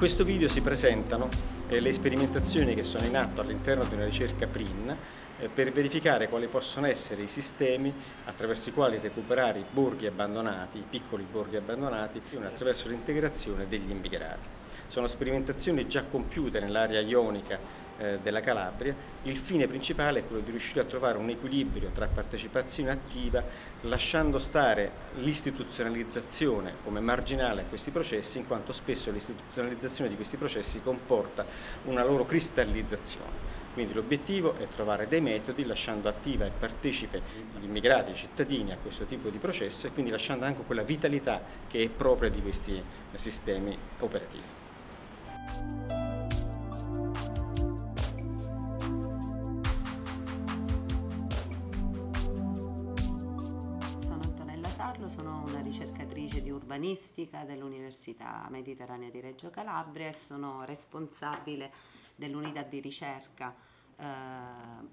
questo video si presentano eh, le sperimentazioni che sono in atto all'interno di una ricerca PRIN eh, per verificare quali possono essere i sistemi attraverso i quali recuperare i borghi abbandonati, i piccoli borghi abbandonati, attraverso l'integrazione degli immigrati. Sono sperimentazioni già compiute nell'area ionica eh, della Calabria, il fine principale è quello di riuscire a trovare un equilibrio tra partecipazione attiva, lasciando stare l'istituzionalizzazione come marginale a questi processi, in quanto spesso l'istituzionalizzazione di questi processi comporta una loro cristallizzazione. Quindi l'obiettivo è trovare dei metodi lasciando attiva e partecipe gli immigrati, i cittadini a questo tipo di processo e quindi lasciando anche quella vitalità che è propria di questi sistemi operativi. sono una ricercatrice di urbanistica dell'Università Mediterranea di Reggio Calabria e sono responsabile dell'unità di ricerca eh,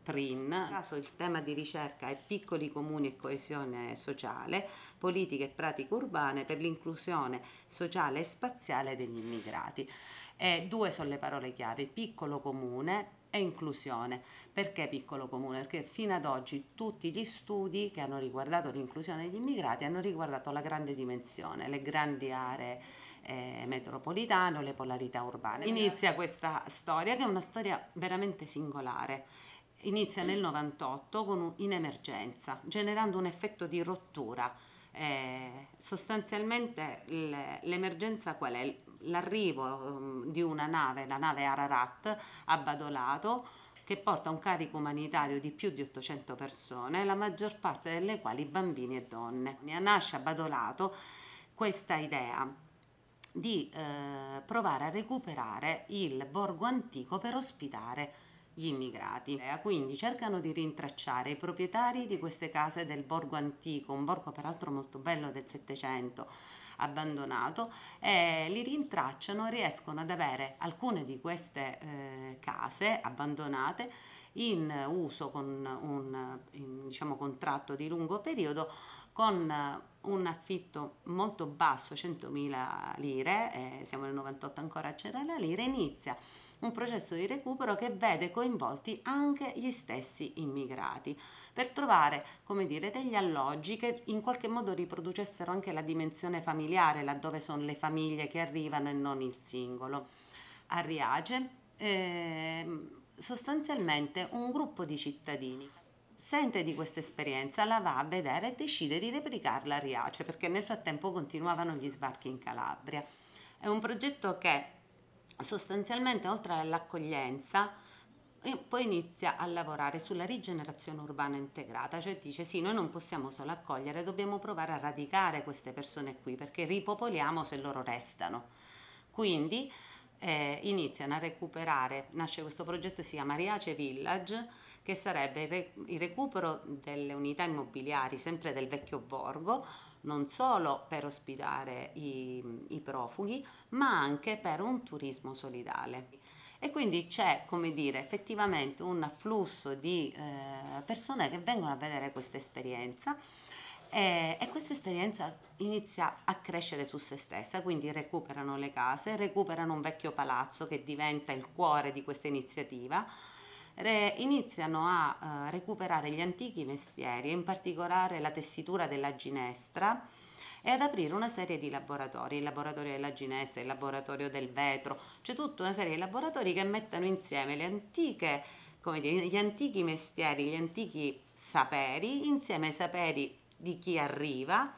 PRIN. In caso il tema di ricerca è piccoli comuni e coesione sociale, politiche e pratiche urbane per l'inclusione sociale e spaziale degli immigrati. E due sono le parole chiave, piccolo comune e inclusione. Perché piccolo comune? Perché fino ad oggi tutti gli studi che hanno riguardato l'inclusione degli immigrati hanno riguardato la grande dimensione, le grandi aree eh, metropolitane, le polarità urbane. Inizia questa storia che è una storia veramente singolare. Inizia nel 98 un, in emergenza, generando un effetto di rottura. Eh, sostanzialmente l'emergenza qual è? l'arrivo ehm, di una nave, la nave Ararat, a Badolato, che porta un carico umanitario di più di 800 persone, la maggior parte delle quali bambini e donne. Nasce a Badolato questa idea di eh, provare a recuperare il borgo antico per ospitare gli immigrati. Eh, quindi cercano di rintracciare i proprietari di queste case del borgo antico, un borgo peraltro molto bello del Settecento, abbandonato e li rintracciano, riescono ad avere alcune di queste eh, case abbandonate in uso con un diciamo, contratto di lungo periodo con eh, un affitto molto basso, 100.000 lire, eh, siamo nel 98 ancora c'era la lira, inizia un processo di recupero che vede coinvolti anche gli stessi immigrati per trovare, come dire, degli alloggi che in qualche modo riproducessero anche la dimensione familiare, laddove sono le famiglie che arrivano e non il singolo. A Riace, eh, sostanzialmente un gruppo di cittadini sente di questa esperienza, la va a vedere e decide di replicarla a Riace, perché nel frattempo continuavano gli sbarchi in Calabria. È un progetto che sostanzialmente, oltre all'accoglienza, eh, poi inizia a lavorare sulla rigenerazione urbana integrata, cioè dice sì, noi non possiamo solo accogliere, dobbiamo provare a radicare queste persone qui, perché ripopoliamo se loro restano. Quindi eh, iniziano a recuperare, nasce questo progetto, si chiama Riace Village, che sarebbe il, recupero delle unità immobiliari sempre del vecchio borgo, non solo per ospitare i, i profughi, ma anche per un turismo solidale. E quindi c'è, come dire, effettivamente un afflusso di eh, persone che vengono a vedere questa esperienza e, e, questa esperienza inizia a crescere su se stessa, quindi recuperano le case, recuperano un vecchio palazzo che diventa il cuore di questa iniziativa re, iniziano a eh, recuperare gli antichi mestieri, in particolare la tessitura della ginestra, e ad aprire una serie di laboratori, il laboratorio della ginestra, il laboratorio del vetro, c'è tutta una serie di laboratori che mettono insieme le antiche, come dire, gli antichi mestieri, gli antichi saperi, insieme ai saperi di chi arriva,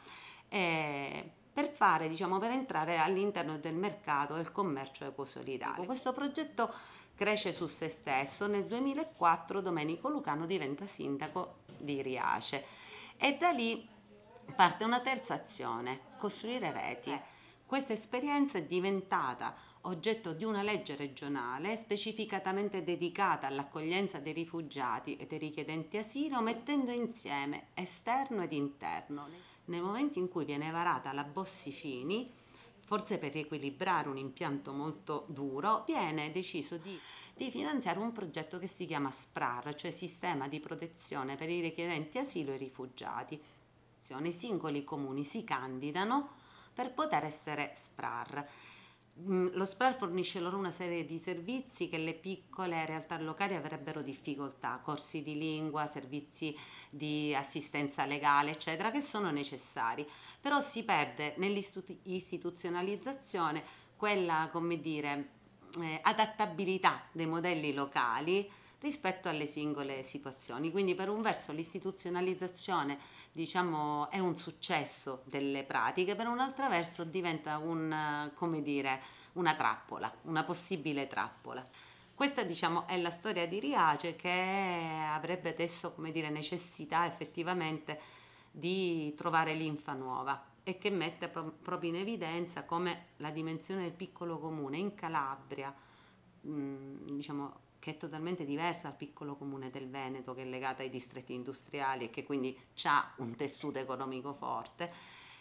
eh, per fare, diciamo, per entrare all'interno del mercato del commercio ecosolidario. Questo progetto cresce su se stesso, nel 2004 Domenico Lucano diventa sindaco di Riace e da lì parte una terza azione, costruire reti. Eh. Questa esperienza è diventata oggetto di una legge regionale specificatamente dedicata all'accoglienza dei rifugiati e dei richiedenti asilo, mettendo insieme esterno ed interno. Nel momento in cui viene varata la Bossifini, forse per riequilibrare un impianto molto duro, viene deciso di, di, finanziare un progetto che si chiama SPRAR, cioè Sistema di Protezione per i richiedenti asilo e rifugiati. I singoli comuni si candidano per poter essere SPRAR Mm, lo SPAL fornisce loro una serie di servizi che le piccole realtà locali avrebbero difficoltà, corsi di lingua, servizi di assistenza legale, eccetera, che sono necessari. Però si perde nell'istituzionalizzazione quella, come dire, eh, adattabilità dei modelli locali rispetto alle singole situazioni. Quindi per un verso l'istituzionalizzazione diciamo, è un successo delle pratiche, per un altro verso diventa un, dire, una trappola, una possibile trappola. Questa diciamo, è la storia di Riace che avrebbe adesso dire, necessità effettivamente di trovare linfa nuova e che mette proprio in evidenza come la dimensione del piccolo comune in Calabria, diciamo, che è totalmente diversa dal piccolo comune del Veneto che è legata ai distretti industriali e che quindi ha un tessuto economico forte,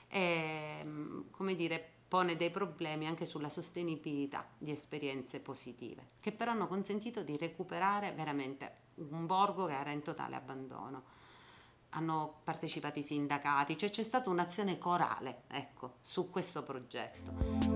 e, ehm, come dire, pone dei problemi anche sulla sostenibilità di esperienze positive, che però hanno consentito di recuperare veramente un borgo che era in totale abbandono. Hanno partecipato i sindacati, cioè c'è stata un'azione corale ecco, su questo progetto.